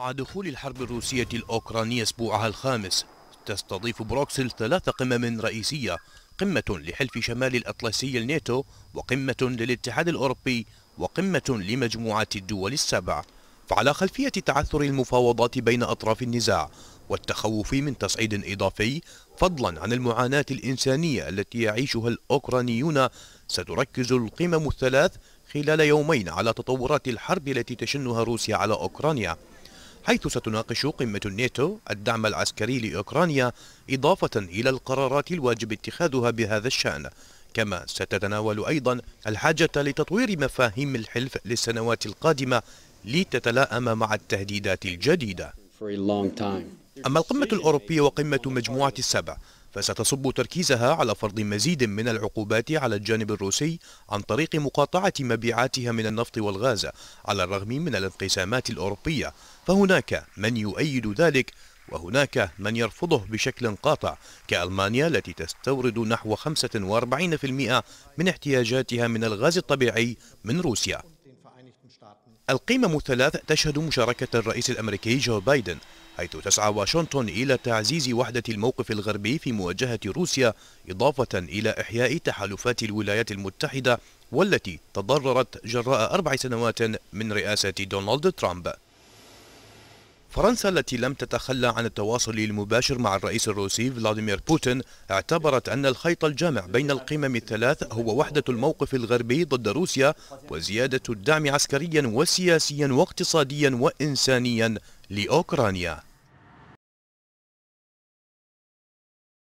مع دخول الحرب الروسية الأوكرانية أسبوعها الخامس تستضيف بروكسل ثلاث قمم رئيسية قمة لحلف شمال الأطلسي الناتو وقمة للاتحاد الأوروبي وقمة لمجموعة الدول السبع فعلى خلفية تعثر المفاوضات بين أطراف النزاع والتخوف من تصعيد إضافي فضلا عن المعاناة الإنسانية التي يعيشها الأوكرانيون ستركز القمم الثلاث خلال يومين على تطورات الحرب التي تشنها روسيا على أوكرانيا حيث ستناقش قمة الناتو الدعم العسكري لأوكرانيا إضافة إلى القرارات الواجب اتخاذها بهذا الشأن كما ستتناول أيضا الحاجة لتطوير مفاهيم الحلف للسنوات القادمة لتتلائم مع التهديدات الجديدة أما القمة الأوروبية وقمة مجموعة السبع فستصب تركيزها على فرض مزيد من العقوبات على الجانب الروسي عن طريق مقاطعة مبيعاتها من النفط والغاز على الرغم من الانقسامات الأوروبية فهناك من يؤيد ذلك وهناك من يرفضه بشكل قاطع كألمانيا التي تستورد نحو 45% من احتياجاتها من الغاز الطبيعي من روسيا القمم الثلاث تشهد مشاركة الرئيس الأمريكي جو بايدن حيث تسعى واشنطن إلى تعزيز وحدة الموقف الغربي في مواجهة روسيا إضافة إلى إحياء تحالفات الولايات المتحدة والتي تضررت جراء أربع سنوات من رئاسة دونالد ترامب فرنسا التي لم تتخلى عن التواصل المباشر مع الرئيس الروسي فلاديمير بوتين اعتبرت أن الخيط الجامع بين القمم الثلاث هو وحدة الموقف الغربي ضد روسيا وزيادة الدعم عسكريا وسياسيا واقتصاديا وإنسانيا لأوكرانيا